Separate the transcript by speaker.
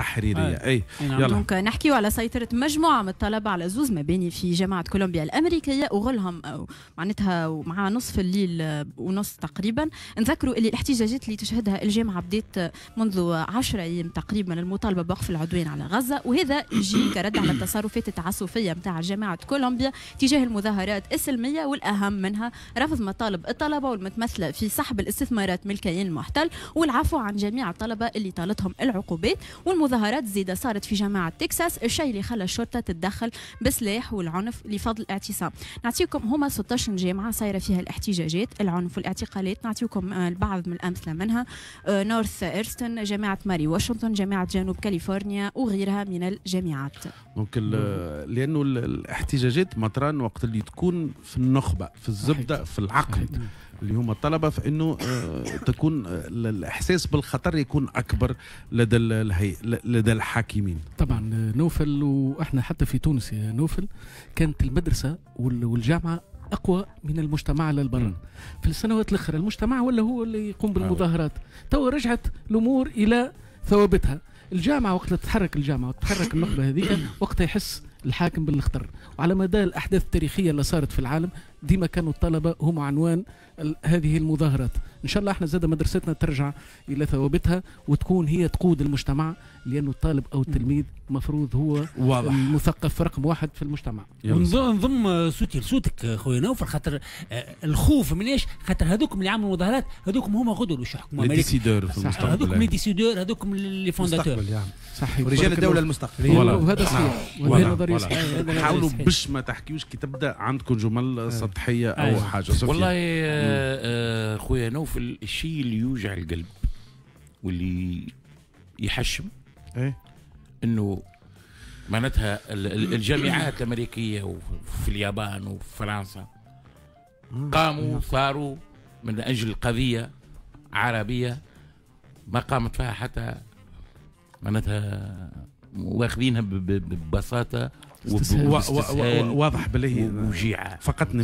Speaker 1: التحريريه آه. اي نعم. يلا دونك
Speaker 2: نحكيو على سيطره مجموعه من الطلبه على زوز مباني في جامعه كولومبيا الامريكيه وغلهم معناتها مع نصف الليل ونص تقريبا نذكروا اللي الاحتجاجات اللي تشهدها الجامعه بدات منذ 10 ايام تقريبا المطالبه بوقف العدوان على غزه وهذا يجي كرد على التصرفات التعسفيه نتاع جامعه كولومبيا تجاه المظاهرات السلميه والاهم منها رفض مطالب الطلبه والمتمثله في سحب الاستثمارات من الكيان المحتل والعفو عن جميع الطلبه اللي طالتهم العقوبات والمظاهرات مظاهرات زيدة صارت في جماعة تكساس الشيء اللي خلى الشرطة تتدخل بالسلاح والعنف لفضل الاعتصام نعطيكم هما 16 جامعة صايرة فيها الاحتجاجات العنف والاعتقالات نعطيكم آه، البعض من الأمثلة منها نورث آه، إيرستون جامعة ماري واشنطن جامعة جنوب كاليفورنيا وغيرها من الجامعات
Speaker 1: لأنه الاحتجاجات مطران وقت اللي تكون في النخبة في الزبدة في العقد اللي هما الطلبه فانه آه، تكون آه، الاحساس بالخطر يكون اكبر لدى لدى الحاكمين.
Speaker 3: طبعا آه، نوفل واحنا حتى في تونس يا نوفل كانت المدرسه والجامعه اقوى من المجتمع على البر في السنوات الاخرى المجتمع ولا هو اللي يقوم بالمظاهرات تو رجعت الامور الى ثوابتها الجامعه وقت تتحرك الجامعه وتتحرك النخبه هذيك وقتها يحس الحاكم بالخطر وعلى مدى الأحداث التاريخية اللي صارت في العالم ديما كانوا الطلبة هم عنوان هذه المظاهرات ان شاء الله احنا زاد مدرستنا ترجع الى ثوابتها وتكون هي تقود المجتمع لانه الطالب او التلميذ مفروض هو واضح. المثقف رقم واحد في المجتمع
Speaker 2: نضم صوتي لصوتك خويا نوفل خاطر آه، الخوف من ايش خاطر هذوك اللي عملوا مظاهرات هذوك هما غدوا باش يحكموا لي ديسيدور في المستقبل هذوك لي ديسيدور هذوك لي فونداتور
Speaker 1: صحيح ورجال الدوله المستقبل وهذا صحيح وهذه نظريه صحيح حاولوا باش ما تحكيوش كي تبدا عندكم جمل آه. سطحيه او أيوه. حاجه والله
Speaker 3: آه، خويا نوفل شوف الشيء اللي يوجع القلب واللي يحشم ايه انه معناتها الجامعات الامريكيه وفي اليابان وفي فرنسا قاموا وثاروا من اجل قضيه عربيه ما قامت فيها حتى معناتها واخذينها ببساطه واضح بلي وجيعه فقط